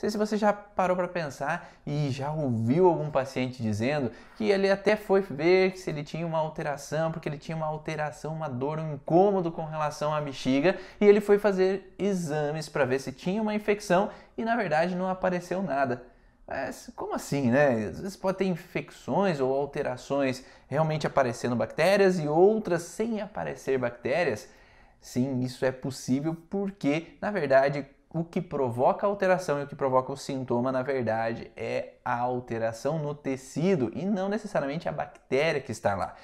sei se você já parou para pensar e já ouviu algum paciente dizendo que ele até foi ver se ele tinha uma alteração, porque ele tinha uma alteração, uma dor, um incômodo com relação à bexiga, e ele foi fazer exames para ver se tinha uma infecção e na verdade não apareceu nada. Mas como assim, né? Às vezes pode ter infecções ou alterações realmente aparecendo bactérias e outras sem aparecer bactérias. Sim, isso é possível porque, na verdade, o que provoca a alteração e o que provoca o sintoma, na verdade, é a alteração no tecido e não necessariamente a bactéria que está lá.